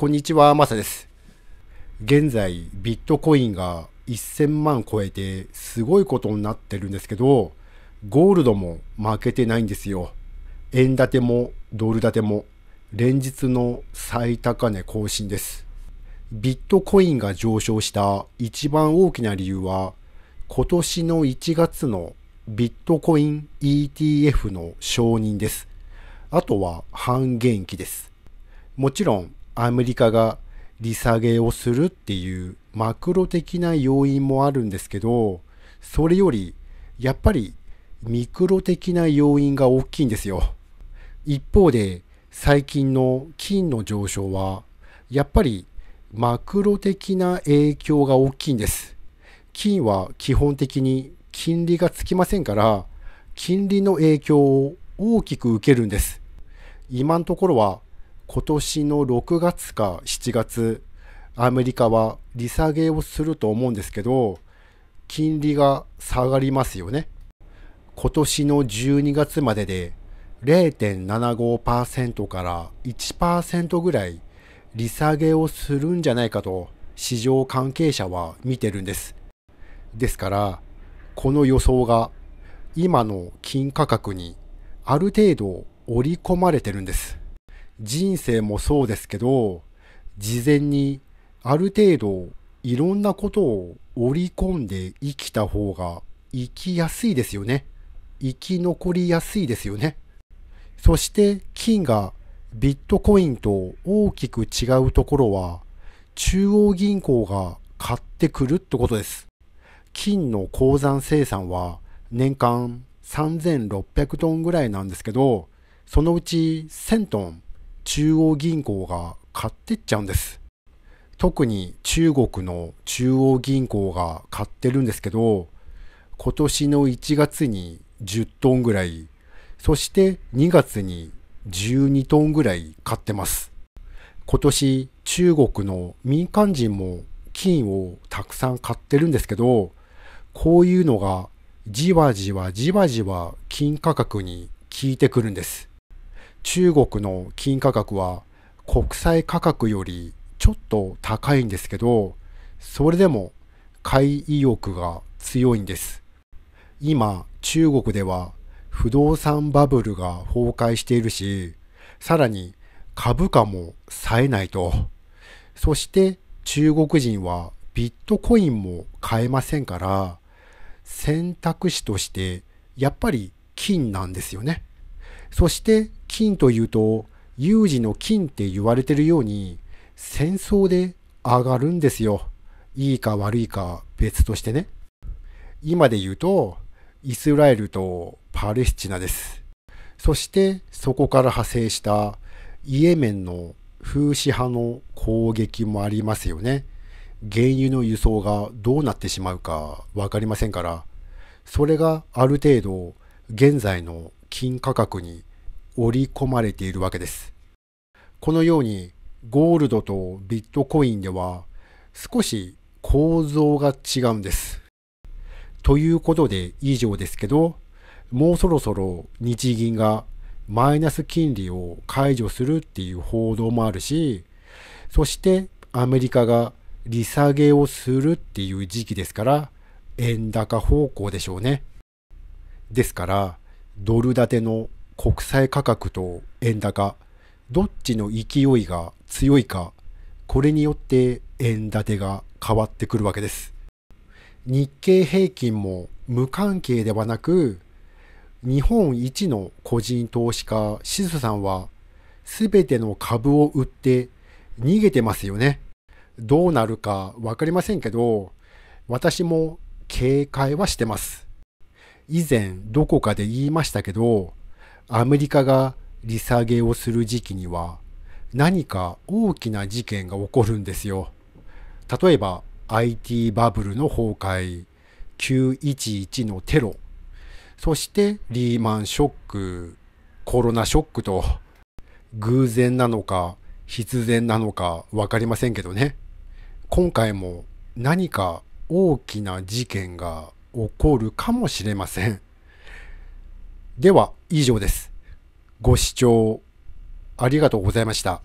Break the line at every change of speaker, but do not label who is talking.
こんにちは、マサです。現在、ビットコインが1000万超えてすごいことになってるんですけど、ゴールドも負けてないんですよ。円建てもドル建ても連日の最高値更新です。ビットコインが上昇した一番大きな理由は、今年の1月のビットコイン ETF の承認です。あとは半減期です。もちろんアメリカが利下げをするっていうマクロ的な要因もあるんですけど、それよりやっぱりミクロ的な要因が大きいんですよ。一方で最近の金の上昇はやっぱりマクロ的な影響が大きいんです。金は基本的に金利がつきませんから金利の影響を大きく受けるんです。今のところは今年の6月か7月、アメリカは利下げをすると思うんですけど、金利が下がりますよね。今年の12月までで0.75%から1%ぐらい利下げをするんじゃないかと市場関係者は見てるんです。ですから、この予想が今の金価格にある程度織り込まれてるんです。人生もそうですけど、事前にある程度いろんなことを織り込んで生きた方が生きやすいですよね。生き残りやすいですよね。そして金がビットコインと大きく違うところは中央銀行が買ってくるってことです。金の鉱山生産は年間3600トンぐらいなんですけど、そのうち1000トン中央銀行が買ってっちゃうんです。特に中国の中央銀行が買ってるんですけど、今年の1月に10トンぐらい、そして2月に12トンぐらい買ってます。今年中国の民間人も金をたくさん買ってるんですけど、こういうのがじわじわじわじわ金価格に効いてくるんです。中国の金価格は国際価格よりちょっと高いんですけど、それでも買い意欲が強いんです。今、中国では不動産バブルが崩壊しているし、さらに株価も冴えないと。そして中国人はビットコインも買えませんから、選択肢としてやっぱり金なんですよね。そして金というと有事の金って言われてるように戦争で上がるんですよ。いいか悪いか別としてね。今で言うとイスラエルとパレスチナです。そしてそこから派生したイエメンの風刺派の攻撃もありますよね。原油の輸送がどうなってしまうかわかりませんから、それがある程度現在の金価格に織り込まれているわけです。このようにゴールドとビットコインでは少し構造が違うんです。ということで以上ですけど、もうそろそろ日銀がマイナス金利を解除するっていう報道もあるし、そしてアメリカが利下げをするっていう時期ですから、円高方向でしょうね。ですから、ドル建ての国債価格と円高、どっちの勢いが強いか、これによって円建てが変わってくるわけです。日経平均も無関係ではなく、日本一の個人投資家、シズさんは、すべての株を売って逃げてますよね。どうなるかわかりませんけど、私も警戒はしてます。以前どこかで言いましたけど、アメリカが利下げをする時期には何か大きな事件が起こるんですよ。例えば IT バブルの崩壊、911のテロ、そしてリーマンショック、コロナショックと偶然なのか必然なのか分かりませんけどね。今回も何か大きな事件が起こるかもしれません。では以上です。ご視聴ありがとうございました。